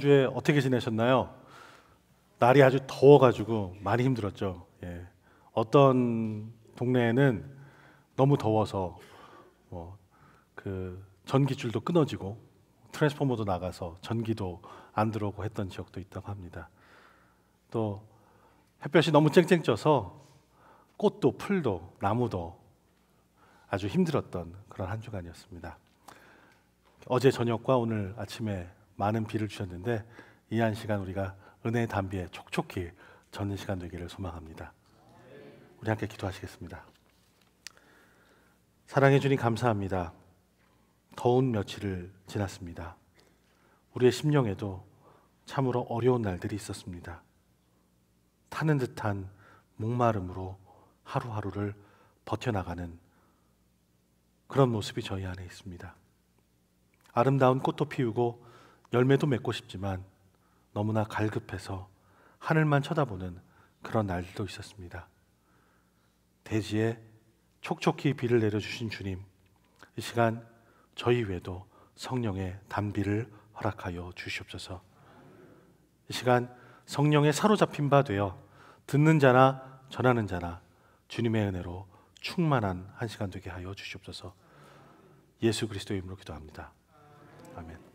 주에 어떻게 지내셨나요? 날이 아주 더워가지고 많이 힘들었죠. 예. 어떤 동네에는 너무 더워서 뭐그 전기줄도 끊어지고 트랜스포머도 나가서 전기도 안 들어오고 했던 지역도 있다고 합니다. 또 햇볕이 너무 쨍쨍 쪄서 꽃도 풀도 나무도 아주 힘들었던 그런 한 주간이었습니다. 어제 저녁과 오늘 아침에 많은 비를 주셨는데 이 한 시간 우리가 은혜의 담비에 촉촉히 젖는 시간 되기를 소망합니다. 우리 함께 기도하시겠습니다. 사랑해 주님 감사합니다. 더운 며칠을 지났습니다. 우리의 심령에도 참으로 어려운 날들이 있었습니다. 타는 듯한 목마름으로 하루하루를 버텨나가는 그런 모습이 저희 안에 있습니다. 아름다운 꽃도 피우고 열매도 맺고 싶지만 너무나 갈급해서 하늘만 쳐다보는 그런 날도 들 있었습니다. 대지에 촉촉히 비를 내려주신 주님, 이 시간 저희 외에도 성령의 담비를 허락하여 주시옵소서. 이 시간 성령의 사로잡힌 바 되어 듣는 자나 전하는 자나 주님의 은혜로 충만한 한 시간 되게 하여 주시옵소서. 예수 그리스도의 이름으로 기도합니다. 아멘.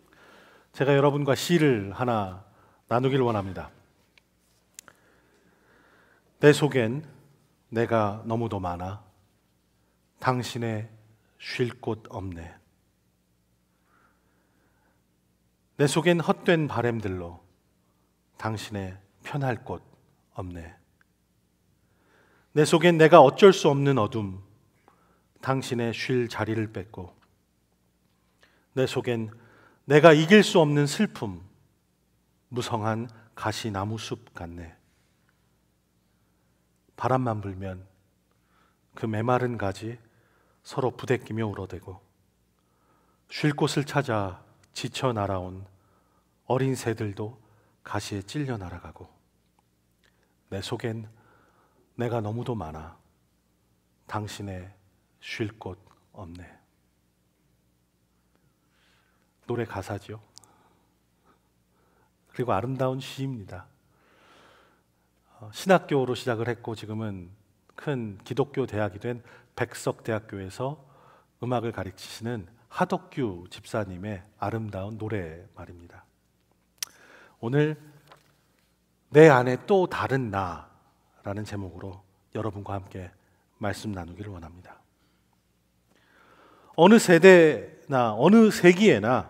제가 여러분과 시를 하나 나누길 원합니다. 내 속엔 내가 너무도 많아 당신의 쉴 곳 없네. 내 속엔 헛된 바램들로 당신의 편할 곳 없네. 내 속엔 내가 어쩔 수 없는 어둠, 당신의 쉴 자리를 뺏고, 내 속엔 내가 이길 수 없는 슬픔, 무성한 가시나무 숲 같네. 바람만 불면 그 메마른 가지 서로 부대끼며 울어대고 쉴 곳을 찾아 지쳐 날아온 어린 새들도 가시에 찔려 날아가고 내 속엔 내가 너무도 많아 당신의 쉴 곳 없네. 노래 가사죠. 그리고 아름다운 시입니다. 어, 신학교로 시작을 했고 지금은 큰 기독교 대학이 된 백석대학교에서 음악을 가르치시는 하덕규 집사님의 아름다운 노래 말입니다. 오늘 내 안에 또 다른 나라는 제목으로 여러분과 함께 말씀 나누기를 원합니다. 어느 세대나 어느 세기에나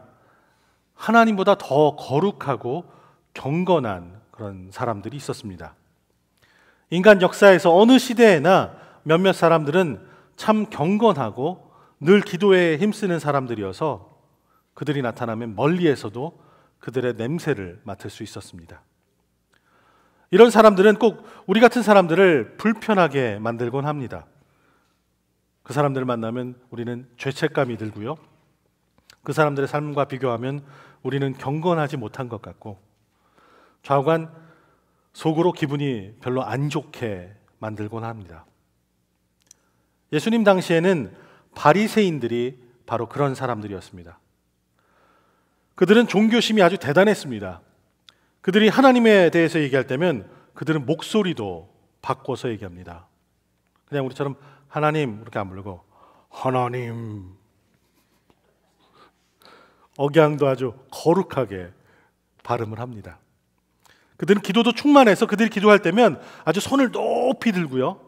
하나님보다 더 거룩하고 경건한 그런 사람들이 있었습니다. 인간 역사에서 어느 시대에나 몇몇 사람들은 참 경건하고 늘 기도에 힘쓰는 사람들이어서 그들이 나타나면 멀리에서도 그들의 냄새를 맡을 수 있었습니다. 이런 사람들은 꼭 우리 같은 사람들을 불편하게 만들곤 합니다. 그 사람들을 만나면 우리는 죄책감이 들고요. 그 사람들의 삶과 비교하면 우리는 경건하지 못한 것 같고 좌우간 속으로 기분이 별로 안 좋게 만들곤 합니다. 예수님 당시에는 바리새인들이 바로 그런 사람들이었습니다. 그들은 종교심이 아주 대단했습니다. 그들이 하나님에 대해서 얘기할 때면 그들은 목소리도 바꿔서 얘기합니다. 그냥 우리처럼 하나님 이렇게 안 부르고 하나님 억양도 아주 거룩하게 발음을 합니다. 그들은 기도도 충만해서 그들이 기도할 때면 아주 손을 높이 들고요.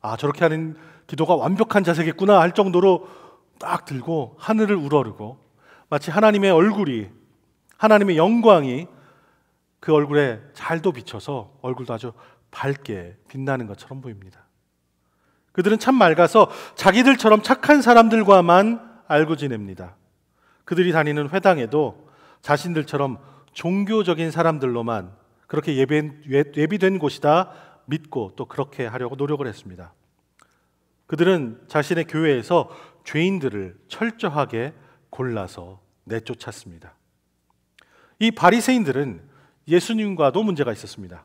아, 저렇게 하는 기도가 완벽한 자세겠구나 할 정도로 딱 들고 하늘을 우러르고 마치 하나님의 얼굴이 하나님의 영광이 그 얼굴에 잘도 비춰서 얼굴도 아주 밝게 빛나는 것처럼 보입니다. 그들은 참 맑아서 자기들처럼 착한 사람들과만 알고 지냅니다. 그들이 다니는 회당에도 자신들처럼 종교적인 사람들로만 그렇게 예, 예비, 된 곳이다 믿고 또 그렇게 하려고 노력을 했습니다. 그들은 자신의 교회에서 죄인들을 철저하게 골라서 내쫓았습니다. 이 바리새인들은 예수님과도 문제가 있었습니다.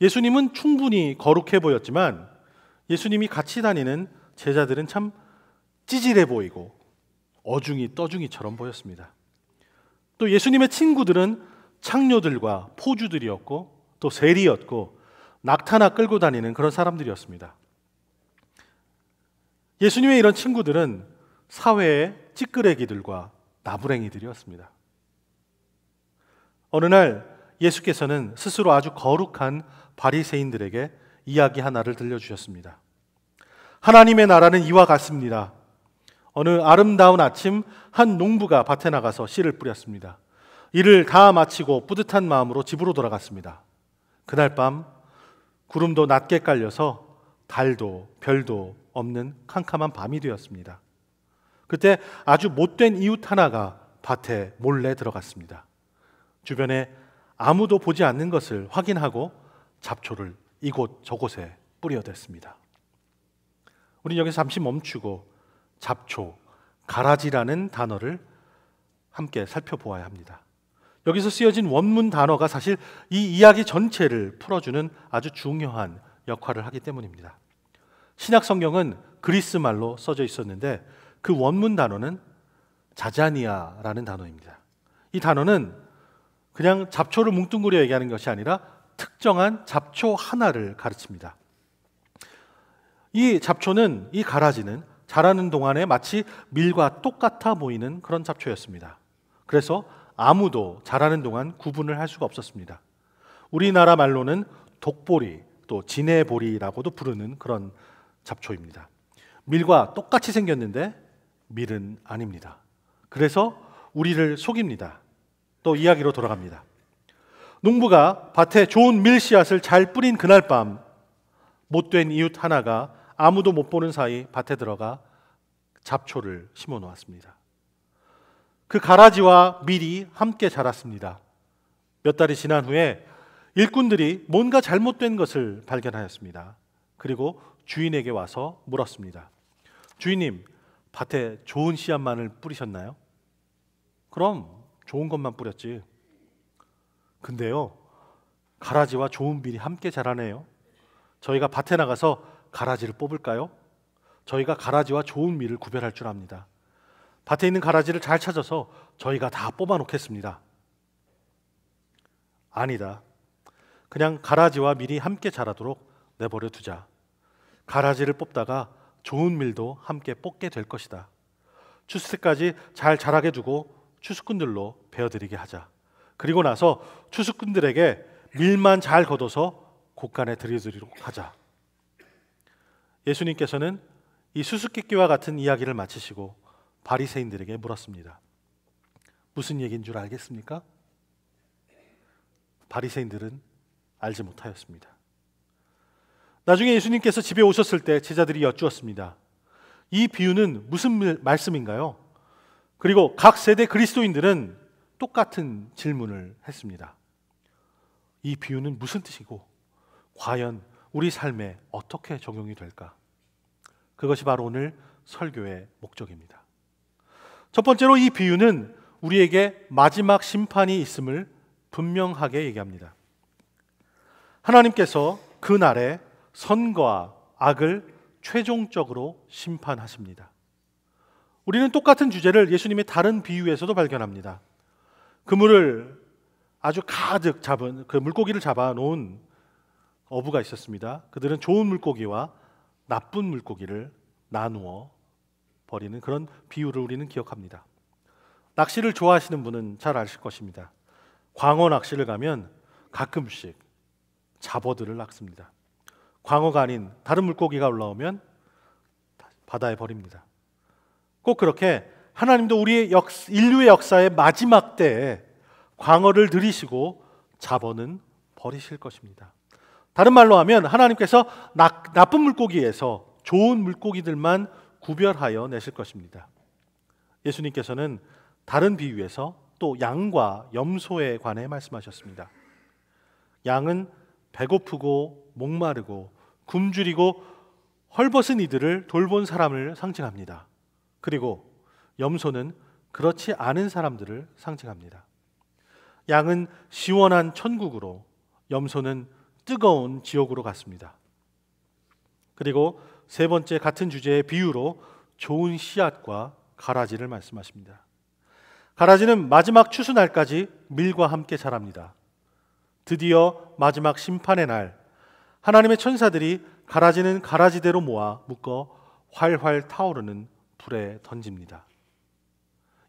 예수님은 충분히 거룩해 보였지만 예수님이 같이 다니는 제자들은 참 찌질해 보이고 어중이 떠중이처럼 보였습니다. 또 예수님의 친구들은 창녀들과 포주들이었고 또 세리였고 낙타나 끌고 다니는 그런 사람들이었습니다. 예수님의 이런 친구들은 사회의 찌끄레기들과 나부랭이들이었습니다. 어느 날 예수께서는 스스로 아주 거룩한 바리새인들에게 이야기 하나를 들려주셨습니다. 하나님의 나라는 이와 같습니다. 어느 아름다운 아침 한 농부가 밭에 나가서 씨를 뿌렸습니다. 일을 다 마치고 뿌듯한 마음으로 집으로 돌아갔습니다. 그날 밤 구름도 낮게 깔려서 달도 별도 없는 캄캄한 밤이 되었습니다. 그때 아주 못된 이웃 하나가 밭에 몰래 들어갔습니다. 주변에 아무도 보지 않는 것을 확인하고 잡초를 이곳 저곳에 뿌려댔습니다. 우리 여기 잠시 멈추고 잡초, 가라지라는 단어를 함께 살펴보아야 합니다. 여기서 쓰여진 원문 단어가 사실 이 이야기 전체를 풀어주는 아주 중요한 역할을 하기 때문입니다. 신약 성경은 그리스 말로 써져 있었는데 그 원문 단어는 자자니아라는 단어입니다. 이 단어는 그냥 잡초를 뭉뚱그려 얘기하는 것이 아니라 특정한 잡초 하나를 가르칩니다. 이 잡초는 이 가라지는 자라는 동안에 마치 밀과 똑같아 보이는 그런 잡초였습니다. 그래서 아무도 자라는 동안 구분을 할 수가 없었습니다. 우리나라 말로는 독보리 또 진해보리라고도 부르는 그런 잡초입니다. 밀과 똑같이 생겼는데 밀은 아닙니다. 그래서 우리를 속입니다. 또 이야기로 돌아갑니다. 농부가 밭에 좋은 밀씨앗을 잘 뿌린 그날 밤 못된 이웃 하나가 아무도 못 보는 사이 밭에 들어가 잡초를 심어 놓았습니다. 그 가라지와 밀이 함께 자랐습니다. 몇 달이 지난 후에 일꾼들이 뭔가 잘못된 것을 발견하였습니다. 그리고 주인에게 와서 물었습니다. 주인님, 밭에 좋은 씨앗만을 뿌리셨나요? 그럼 좋은 것만 뿌렸지. 근데요, 가라지와 좋은 빌리 함께 자라네요. 저희가 밭에 나가서 가라지를 뽑을까요? 저희가 가라지와 좋은 미를 구별할 줄 압니다. 밭에 있는 가라지를 잘 찾아서 저희가 다 뽑아 놓겠습니다. 아니다. 그냥 가라지와 밀이 함께 자라도록 내버려 두자. 가라지를 뽑다가 좋은 밀도 함께 뽑게 될 것이다. 추수때까지 잘 자라게 두고 추수꾼들로 베어드리게 하자. 그리고 나서 추수꾼들에게 밀만 잘 걷어서 곳간에 들여드리도록 하자. 예수님께서는 이 수수께끼와 같은 이야기를 마치시고 바리새인들에게 물었습니다. 무슨 얘기인 줄 알겠습니까? 바리새인들은 알지 못하였습니다. 나중에 예수님께서 집에 오셨을 때 제자들이 여쭈었습니다. 이 비유는 무슨 말씀인가요? 그리고 각 세대 그리스도인들은 똑같은 질문을 했습니다. 이 비유는 무슨 뜻이고 과연 우리 삶에 어떻게 적용이 될까? 그것이 바로 오늘 설교의 목적입니다. 첫 번째로 이 비유는 우리에게 마지막 심판이 있음을 분명하게 얘기합니다. 하나님께서 그 날에 선과 악을 최종적으로 심판하십니다. 우리는 똑같은 주제를 예수님의 다른 비유에서도 발견합니다. 그물을 아주 가득 잡은 그 물고기를 잡아 놓은 어부가 있었습니다. 그들은 좋은 물고기와 나쁜 물고기를 나누어 버리는 그런 비유를 우리는 기억합니다. 낚시를 좋아하시는 분은 잘 아실 것입니다. 광어 낚시를 가면 가끔씩 잡어들을 낚습니다. 광어가 아닌 다른 물고기가 올라오면 바다에 버립니다. 꼭 그렇게 하나님도 우리의 역, 인류의 역사의 마지막 때에 광어를 들이시고 자본은 버리실 것입니다. 다른 말로 하면 하나님께서 나, 나쁜 물고기에서 좋은 물고기들만 구별하여 내실 것입니다. 예수님께서는 다른 비유에서 또 양과 염소에 관해 말씀하셨습니다. 양은 배고프고 목마르고 굶주리고 헐벗은 이들을 돌본 사람을 상징합니다. 그리고 염소는 그렇지 않은 사람들을 상징합니다. 양은 시원한 천국으로, 염소는 뜨거운 지옥으로 갔습니다. 그리고 세 번째 같은 주제의 비유로 좋은 씨앗과 가라지를 말씀하십니다. 가라지는 마지막 추수날까지 밀과 함께 자랍니다. 드디어 마지막 심판의 날, 하나님의 천사들이 가라지는 가라지대로 모아 묶어 활활 타오르는 불에 던집니다.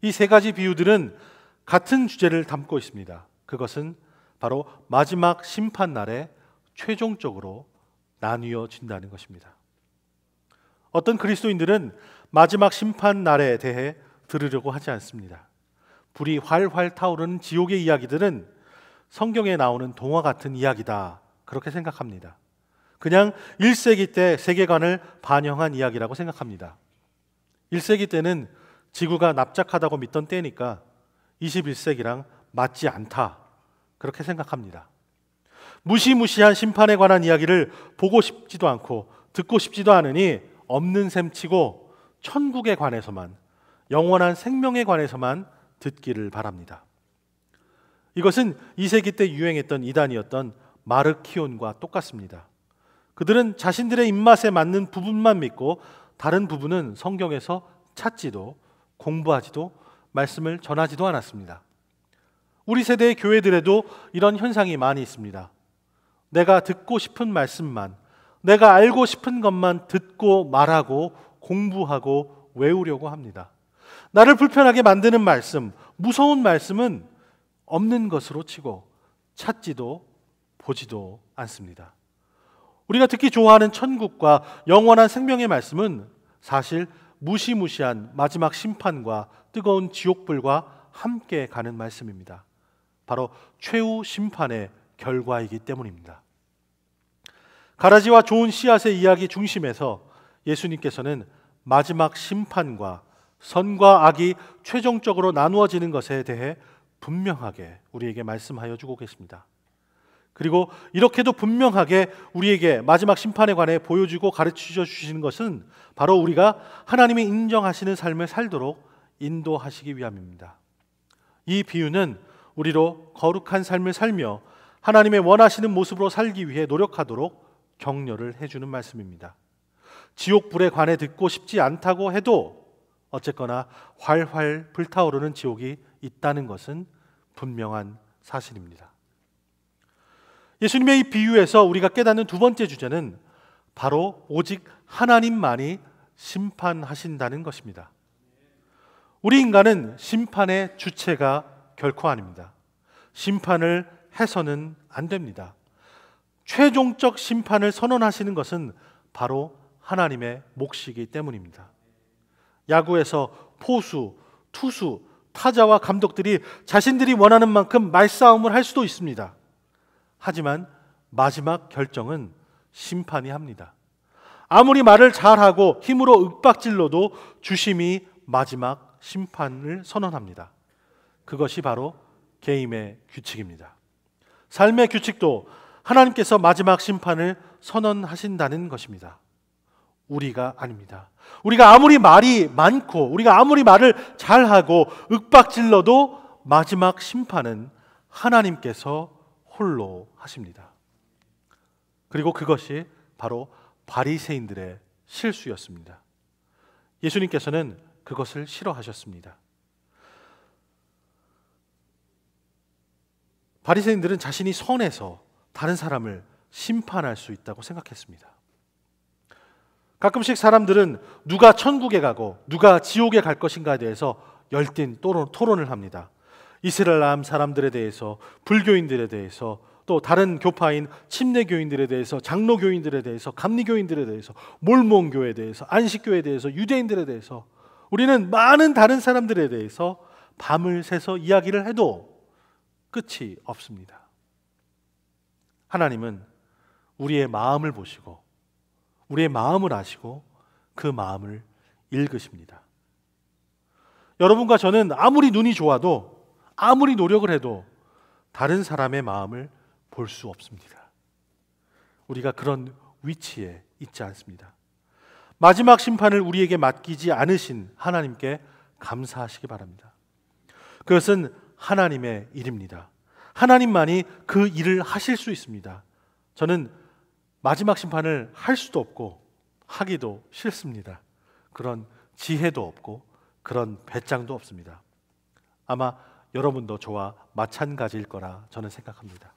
이세 가지 비유들은 같은 주제를 담고 있습니다. 그것은 바로 마지막 심판 날에 최종적으로 나뉘어진다는 것입니다. 어떤 그리스도인들은 마지막 심판 날에 대해 들으려고 하지 않습니다. 불이 활활 타오르는 지옥의 이야기들은 성경에 나오는 동화 같은 이야기다. 그렇게 생각합니다. 그냥 1세기 때 세계관을 반영한 이야기라고 생각합니다. 1세기 때는 지구가 납작하다고 믿던 때니까 21세기랑 맞지 않다. 그렇게 생각합니다. 무시무시한 심판에 관한 이야기를 보고 싶지도 않고 듣고 싶지도 않으니 없는 셈 치고 천국에 관해서만 영원한 생명에 관해서만 듣기를 바랍니다. 이것은 2세기 때 유행했던 이단이었던 마르키온과 똑같습니다. 그들은 자신들의 입맛에 맞는 부분만 믿고 다른 부분은 성경에서 찾지도 공부하지도 말씀을 전하지도 않았습니다. 우리 세대의 교회들에도 이런 현상이 많이 있습니다. 내가 듣고 싶은 말씀만, 내가 알고 싶은 것만 듣고 말하고 공부하고 외우려고 합니다. 나를 불편하게 만드는 말씀, 무서운 말씀은 없는 것으로 치고 찾지도 보지도 않습니다. 우리가 듣기 좋아하는 천국과 영원한 생명의 말씀은 사실 무시무시한 마지막 심판과 뜨거운 지옥불과 함께 가는 말씀입니다. 바로 최후 심판의 결과이기 때문입니다. 가라지와 좋은 씨앗의 이야기 중심에서 예수님께서는 마지막 심판과 선과 악이 최종적으로 나누어지는 것에 대해 분명하게 우리에게 말씀하여 주고 계십니다. 그리고 이렇게도 분명하게 우리에게 마지막 심판에 관해 보여주고 가르쳐 주시는 것은 바로 우리가 하나님이 인정하시는 삶을 살도록 인도하시기 위함입니다. 이 비유는 우리로 거룩한 삶을 살며 하나님의 원하시는 모습으로 살기 위해 노력하도록 격려를 해주는 말씀입니다. 지옥불에 관해 듣고 싶지 않다고 해도 어쨌거나 활활 불타오르는 지옥이 있다는 것은 분명한 사실입니다. 예수님의 이 비유에서 우리가 깨닫는 두 번째 주제는 바로 오직 하나님만이 심판하신다는 것입니다. 우리 인간은 심판의 주체가 결코 아닙니다. 심판을 해서는 안 됩니다. 최종적 심판을 선언하시는 것은 바로 하나님의 몫이기 때문입니다. 야구에서 포수, 투수, 타자와 감독들이 자신들이 원하는 만큼 말싸움을 할 수도 있습니다. 하지만 마지막 결정은 심판이 합니다. 아무리 말을 잘하고 힘으로 윽박질러도 주심이 마지막 심판을 선언합니다. 그것이 바로 게임의 규칙입니다. 삶의 규칙도 하나님께서 마지막 심판을 선언하신다는 것입니다. 우리가 아닙니다. 우리가 아무리 말이 많고, 우리가 아무리 말을 잘하고, 윽박질러도 마지막 심판은 하나님께서 홀로 하십니다. 그리고 그것이 바로 바리새인들의 실수였습니다. 예수님께서는 그것을 싫어하셨습니다. 바리새인들은 자신이 선에서 다른 사람을 심판할 수 있다고 생각했습니다. 가끔씩 사람들은 누가 천국에 가고 누가 지옥에 갈 것인가에 대해서 열띤 토론을 합니다. 이스라엘 사람들에 대해서 불교인들에 대해서 또 다른 교파인 침례교인들에 대해서 장로교인들에 대해서 감리교인들에 대해서 몰몬교에 대해서 안식교에 대해서 유대인들에 대해서 우리는 많은 다른 사람들에 대해서 밤을 새서 이야기를 해도 끝이 없습니다. 하나님은 우리의 마음을 보시고 우리의 마음을 아시고 그 마음을 읽으십니다. 여러분과 저는 아무리 눈이 좋아도 아무리 노력을 해도 다른 사람의 마음을 볼 수 없습니다. 우리가 그런 위치에 있지 않습니다. 마지막 심판을 우리에게 맡기지 않으신 하나님께 감사하시기 바랍니다. 그것은 하나님의 일입니다. 하나님만이 그 일을 하실 수 있습니다. 저는 마지막 심판을 할 수도 없고 하기도 싫습니다. 그런 지혜도 없고 그런 배짱도 없습니다. 아마 여러분도 저와 마찬가지일 거라 저는 생각합니다.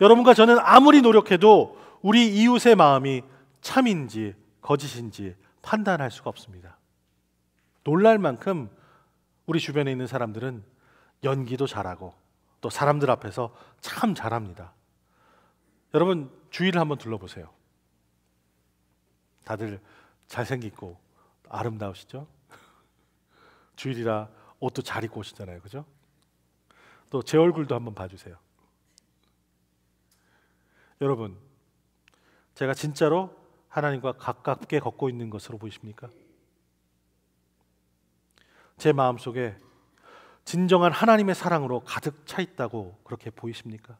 여러분과 저는 아무리 노력해도 우리 이웃의 마음이 참인지 거짓인지 판단할 수가 없습니다. 놀랄 만큼 우리 주변에 있는 사람들은 연기도 잘하고 또 사람들 앞에서 참 잘합니다. 여러분 주위를 한번 둘러보세요. 다들 잘생기고 아름다우시죠? 주일이라 옷도 잘 입고 오시잖아요. 그죠? 또 제 얼굴도 한번 봐주세요. 여러분, 제가 진짜로 하나님과 가깝게 걷고 있는 것으로 보이십니까? 제 마음 속에 진정한 하나님의 사랑으로 가득 차 있다고 그렇게 보이십니까?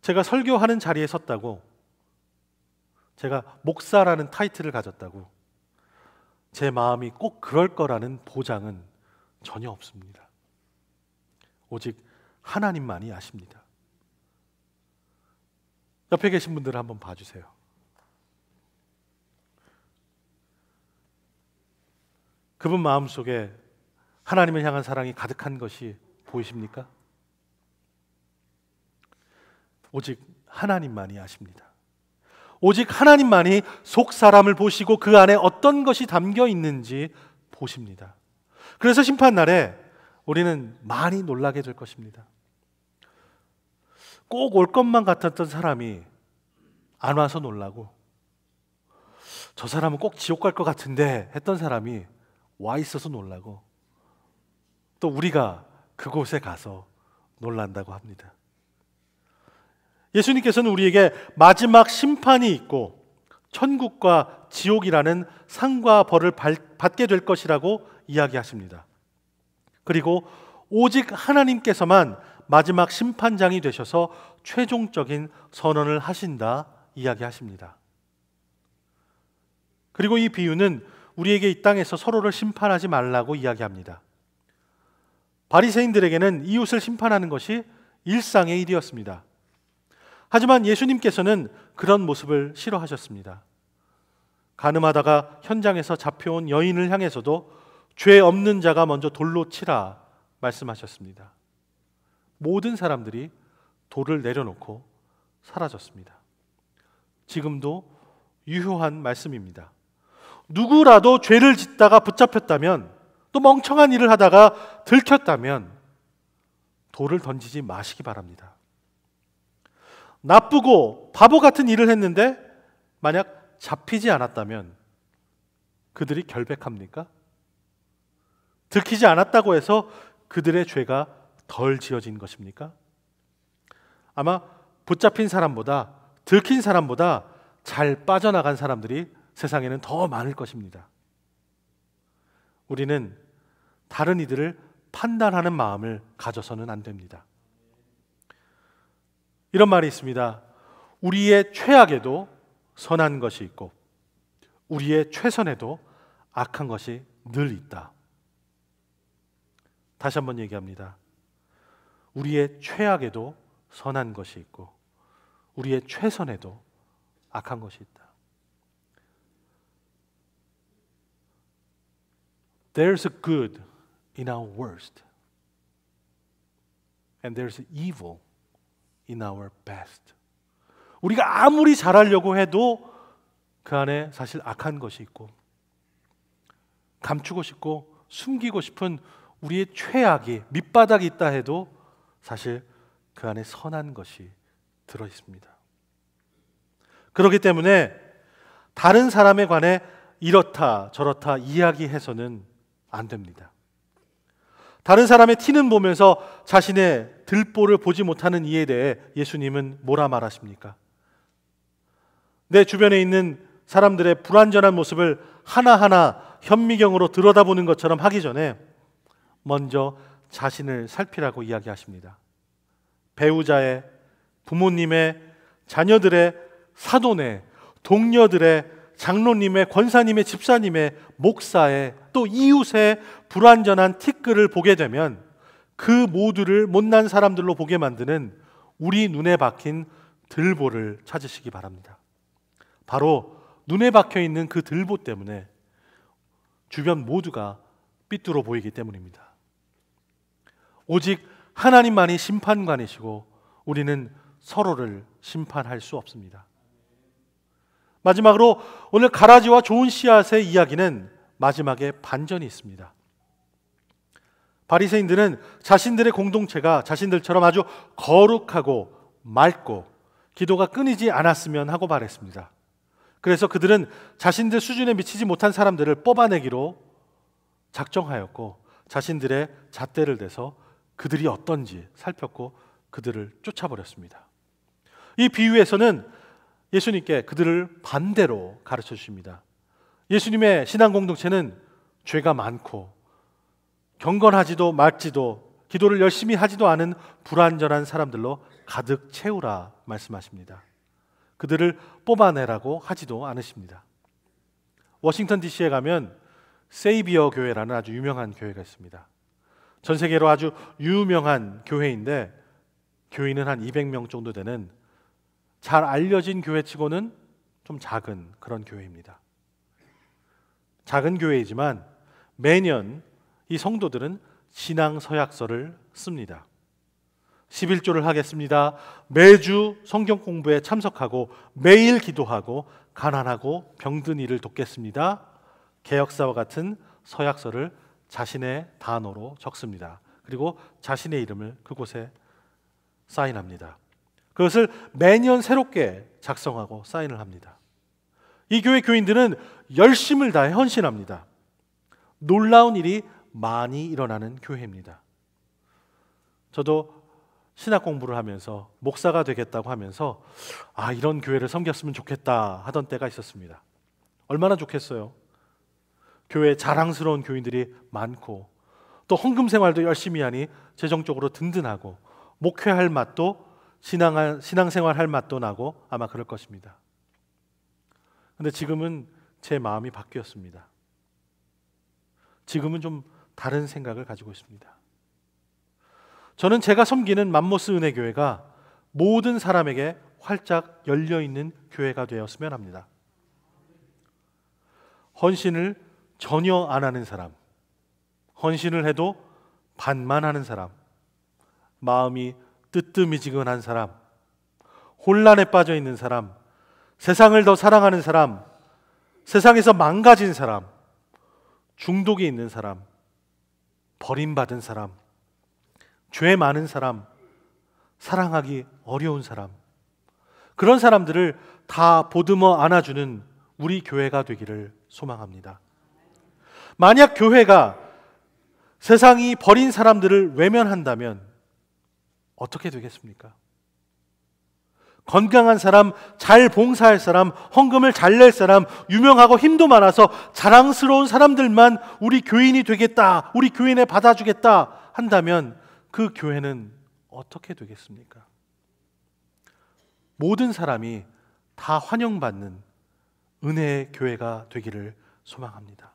제가 설교하는 자리에 섰다고, 제가 목사라는 타이틀을 가졌다고, 제 마음이 꼭 그럴 거라는 보장은 전혀 없습니다. 오직 하나님만이 아십니다. 옆에 계신 분들을 한번 봐주세요. 그분 마음 속에 하나님을 향한 사랑이 가득한 것이 보이십니까? 오직 하나님만이 아십니다. 오직 하나님만이 속 사람을 보시고 그 안에 어떤 것이 담겨 있는지 보십니다. 그래서 심판날에 우리는 많이 놀라게 될 것입니다. 꼭 올 것만 같았던 사람이 안 와서 놀라고 저 사람은 꼭 지옥 갈 것 같은데 했던 사람이 와 있어서 놀라고 또 우리가 그곳에 가서 놀란다고 합니다. 예수님께서는 우리에게 마지막 심판이 있고 천국과 지옥이라는 상과 벌을 받게 될 것이라고 이야기하십니다. 그리고 오직 하나님께서만 마지막 심판장이 되셔서 최종적인 선언을 하신다 이야기하십니다. 그리고 이 비유는 우리에게 이 땅에서 서로를 심판하지 말라고 이야기합니다. 바리새인들에게는 이웃을 심판하는 것이 일상의 일이었습니다. 하지만 예수님께서는 그런 모습을 싫어하셨습니다. 가늠하다가 현장에서 잡혀온 여인을 향해서도 죄 없는 자가 먼저 돌로 치라 말씀하셨습니다. 모든 사람들이 돌을 내려놓고 사라졌습니다. 지금도 유효한 말씀입니다. 누구라도 죄를 짓다가 붙잡혔다면 또 멍청한 일을 하다가 들켰다면 돌을 던지지 마시기 바랍니다. 나쁘고 바보 같은 일을 했는데 만약 잡히지 않았다면 그들이 결백합니까? 들키지 않았다고 해서 그들의 죄가 덜 지어진 것입니까? 아마 붙잡힌 사람보다 들킨 사람보다 잘 빠져나간 사람들이 세상에는 더 많을 것입니다. 우리는 다른 이들을 판단하는 마음을 가져서는 안 됩니다. 이런 말이 있습니다. 우리의 최악에도 선한 것이 있고 우리의 최선에도 악한 것이 늘 있다. 다시 한 번 얘기합니다. 우리의 최악에도 선한 것이 있고 우리의 최선에도 악한 것이 있다. There's a good in our worst and there's evil in our best. 우리가 아무리 잘하려고 해도 그 안에 사실 악한 것이 있고 감추고 싶고 숨기고 싶은 우리의 최악이 밑바닥이 있다 해도 사실 그 안에 선한 것이 들어 있습니다. 그렇기 때문에 다른 사람에 관해 이렇다 저렇다 이야기해서는 안 됩니다. 다른 사람의 티는 보면서 자신의 들보를 보지 못하는 이에 대해 예수님은 뭐라 말하십니까? 내 주변에 있는 사람들의 불완전한 모습을 하나하나 현미경으로 들여다보는 것처럼 하기 전에 먼저 자신을 살피라고 이야기하십니다. 배우자의 부모님의 자녀들의 사돈의 동료들의 장로님의 권사님의 집사님의 목사의 또 이웃의 불완전한 티끌을 보게 되면 그 모두를 못난 사람들로 보게 만드는 우리 눈에 박힌 들보를 찾으시기 바랍니다. 바로 눈에 박혀 있는 그 들보 때문에 주변 모두가 삐뚤어 보이기 때문입니다. 오직 하나님만이 심판관이시고 우리는 서로를 심판할 수 없습니다. 마지막으로 오늘 가라지와 좋은 씨앗의 이야기는 마지막에 반전이 있습니다. 바리새인들은 자신들의 공동체가 자신들처럼 아주 거룩하고 맑고 기도가 끊이지 않았으면 하고 바랬습니다. 그래서 그들은 자신들 수준에 미치지 못한 사람들을 뽑아내기로 작정하였고 자신들의 잣대를 대서 그들이 어떤지 살폈고 그들을 쫓아버렸습니다. 이 비유에서는 예수님께 그들을 반대로 가르쳐 주십니다. 예수님의 신앙 공동체는 죄가 많고 경건하지도 말지도 기도를 열심히 하지도 않은 불완전한 사람들로 가득 채우라 말씀하십니다. 그들을 뽑아내라고 하지도 않으십니다. 워싱턴 DC에 가면 세이비어 교회라는 아주 유명한 교회가 있습니다. 전 세계로 아주 유명한 교회인데 교인은 한 200명 정도 되는 잘 알려진 교회치고는 좀 작은 그런 교회입니다. 작은 교회이지만 매년 이 성도들은 신앙 서약서를 씁니다. 11조를 하겠습니다. 매주 성경 공부에 참석하고 매일 기도하고 가난하고 병든 이를 돕겠습니다. 개혁사와 같은 서약서를 자신의 단어로 적습니다. 그리고 자신의 이름을 그곳에 사인합니다. 그것을 매년 새롭게 작성하고 사인을 합니다. 이 교회 교인들은 열심을 다해 헌신합니다. 놀라운 일이 많이 일어나는 교회입니다. 저도 신학 공부를 하면서 목사가 되겠다고 하면서 아, 이런 교회를 섬겼으면 좋겠다 하던 때가 있었습니다. 얼마나 좋겠어요. 교회 자랑스러운 교인들이 많고 또 헌금 생활도 열심히 하니 재정적으로 든든하고 목회할 맛도 신앙, 신앙생활 할 맛도 나고 아마 그럴 것입니다. 근데 지금은 제 마음이 바뀌었습니다. 지금은 좀 다른 생각을 가지고 있습니다. 저는 제가 섬기는 맘모스 은혜 교회가 모든 사람에게 활짝 열려 있는 교회가 되었으면 합니다. 헌신을 전혀 안 하는 사람, 헌신을 해도 반만 하는 사람, 마음이 뜨뜨미지근한 사람, 혼란에 빠져 있는 사람, 세상을 더 사랑하는 사람, 세상에서 망가진 사람, 중독이 있는 사람, 버림받은 사람, 죄 많은 사람, 사랑하기 어려운 사람, 그런 사람들을 다 보듬어 안아주는 우리 교회가 되기를 소망합니다. 만약 교회가 세상이 버린 사람들을 외면한다면 어떻게 되겠습니까? 건강한 사람, 잘 봉사할 사람, 헌금을 잘 낼 사람, 유명하고 힘도 많아서 자랑스러운 사람들만 우리 교인이 되겠다, 우리 교인에 받아주겠다 한다면 그 교회는 어떻게 되겠습니까? 모든 사람이 다 환영받는 은혜의 교회가 되기를 소망합니다.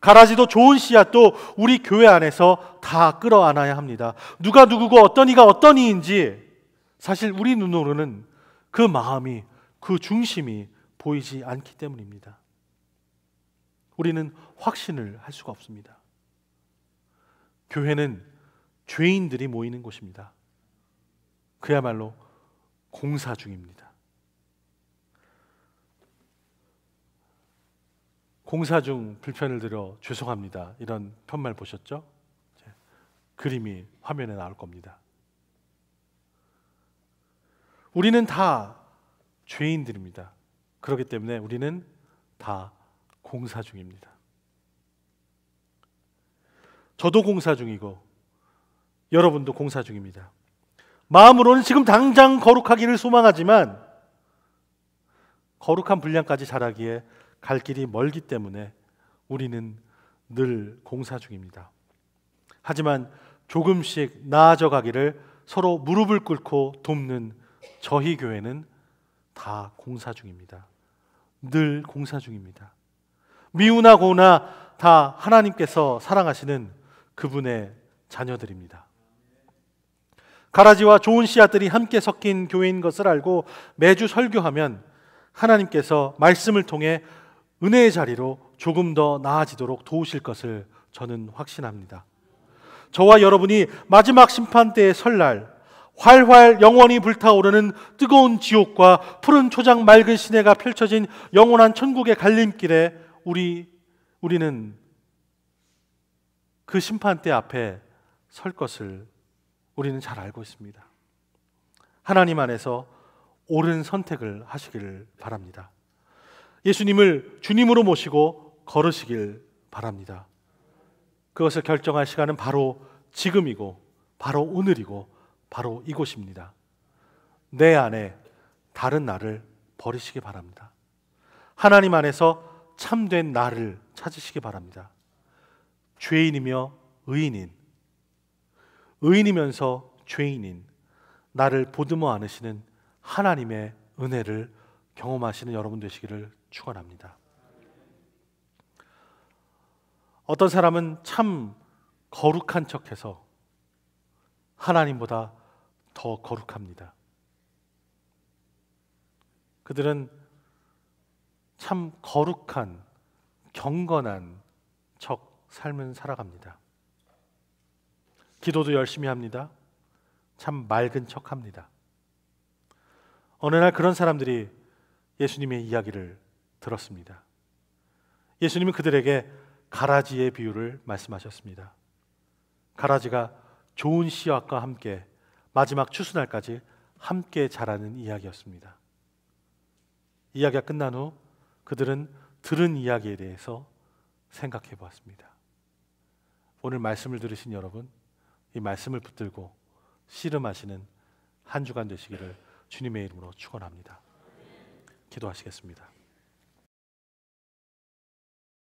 가라지도 좋은 씨앗도 우리 교회 안에서 다 끌어안아야 합니다. 누가 누구고 어떤 이가 어떤 이인지 사실 우리 눈으로는 그 마음이 그 중심이 보이지 않기 때문입니다. 우리는 확신을 할 수가 없습니다. 교회는 죄인들이 모이는 곳입니다. 그야말로 공사 중입니다. 공사 중 불편을 드려 죄송합니다. 이런 편말 보셨죠? 그림이 화면에 나올 겁니다. 우리는 다 죄인들입니다. 그렇기 때문에 우리는 다 공사 중입니다. 저도 공사 중이고 여러분도 공사 중입니다. 마음으로는 지금 당장 거룩하기를 소망하지만 거룩한 분량까지 자라기에 갈 길이 멀기 때문에 우리는 늘 공사 중입니다. 하지만 조금씩 나아져 가기를 서로 무릎을 꿇고 돕는 저희 교회는 다 공사 중입니다. 늘 공사 중입니다. 미우나 고나 다 하나님께서 사랑하시는 그분의 자녀들입니다. 가라지와 좋은 씨앗들이 함께 섞인 교회인 것을 알고 매주 설교하면 하나님께서 말씀을 통해 은혜의 자리로 조금 더 나아지도록 도우실 것을 저는 확신합니다. 저와 여러분이 마지막 심판 때의 설날 활활 영원히 불타오르는 뜨거운 지옥과 푸른 초장 맑은 시내가 펼쳐진 영원한 천국의 갈림길에 우리 우리는 그 심판대 앞에 설 것을 우리는 잘 알고 있습니다. 하나님 안에서 옳은 선택을 하시기를 바랍니다. 예수님을 주님으로 모시고 걸으시길 바랍니다. 그것을 결정할 시간은 바로 지금이고, 바로 오늘이고, 바로 이곳입니다. 내 안에 다른 나를 버리시기 바랍니다. 하나님 안에서 참된 나를 찾으시기 바랍니다. 죄인이며 의인인, 의인이면서 죄인인, 나를 보듬어 안으시는 하나님의 은혜를 경험하시는 여러분 되시기를 축원합니다. 어떤 사람은 참 거룩한 척해서 하나님보다 더 거룩합니다. 그들은 참 거룩한 경건한 척 삶은 살아갑니다. 기도도 열심히 합니다. 참 맑은 척합니다. 어느 날 그런 사람들이 예수님의 이야기를 들었습니다. 예수님은 그들에게 가라지의 비유를 말씀하셨습니다. 가라지가 좋은 씨앗과 함께 마지막 추수날까지 함께 자라는 이야기였습니다. 이야기가 끝난 후 그들은 들은 이야기에 대해서 생각해 보았습니다. 오늘 말씀을 들으신 여러분, 이 말씀을 붙들고 씨름하시는 한 주간 되시기를 주님의 이름으로 축원합니다. 기도하시겠습니다.